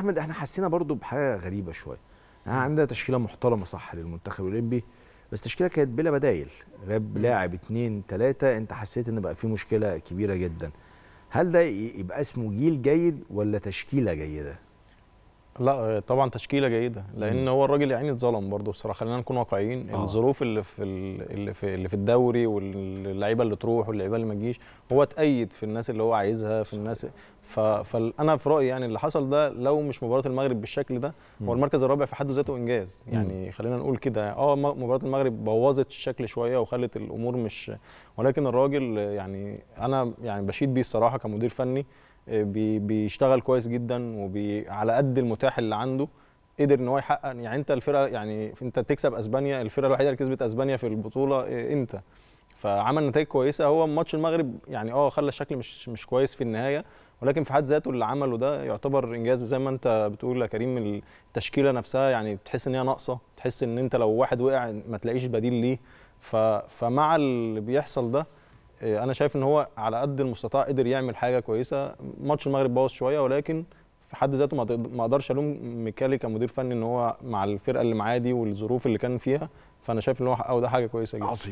احمد احنا حسينا برضو بحاجه غريبه شويه عندنا تشكيله محترمه صح للمنتخب الاولمبي بس تشكيله كانت بلا بدايل غاب لاعب اثنين ثلاثه انت حسيت ان بقى في مشكله كبيره جدا هل ده يبقى اسمه جيل جيد ولا تشكيله جيده لا طبعا تشكيله جيده لان هو الراجل يعني اتظلم برضه بصراحه خلينا نكون واقعيين آه. الظروف اللي في اللي في اللي في الدوري واللعيبه اللي تروح واللعيبه اللي ما تجيش هو اتأيد في الناس اللي هو عايزها في الناس فانا في رايي يعني اللي حصل ده لو مش مباراه المغرب بالشكل ده هو المركز الرابع في حد ذاته انجاز يعني خلينا نقول كده اه مباراه المغرب بوظت الشكل شويه وخلت الامور مش ولكن الراجل يعني انا يعني بشيد بيه الصراحه كمدير فني آه، بي بيشتغل كويس جدا وعلى قد المتاح اللي عنده قدر ان هو يحقق يعني انت الفرقه يعني انت تكسب اسبانيا الفرقه الوحيده اللي كسبت اسبانيا في البطوله آه، انت فعمل نتائج كويسه هو ماتش المغرب يعني اه خلى الشكل مش مش كويس في النهايه ولكن في حد ذاته اللي عمله ده يعتبر انجاز زي ما انت بتقول يا كريم التشكيله نفسها يعني بتحس ان هي ناقصه تحس ان انت لو واحد وقع ما تلاقيش بديل ليه فمع اللي بيحصل ده آه، انا شايف ان هو على قد المستطاع قدر يعمل حاجه كويسه ماتش المغرب بوظ شويه ولكن في حد ذاته ما اقدرش الوم ميكالي كمدير فني ان هو مع الفرقه اللي معاه دي والظروف اللي كان فيها فانا شايف ان هو حققه ده حاجه كويسه جدا عظيم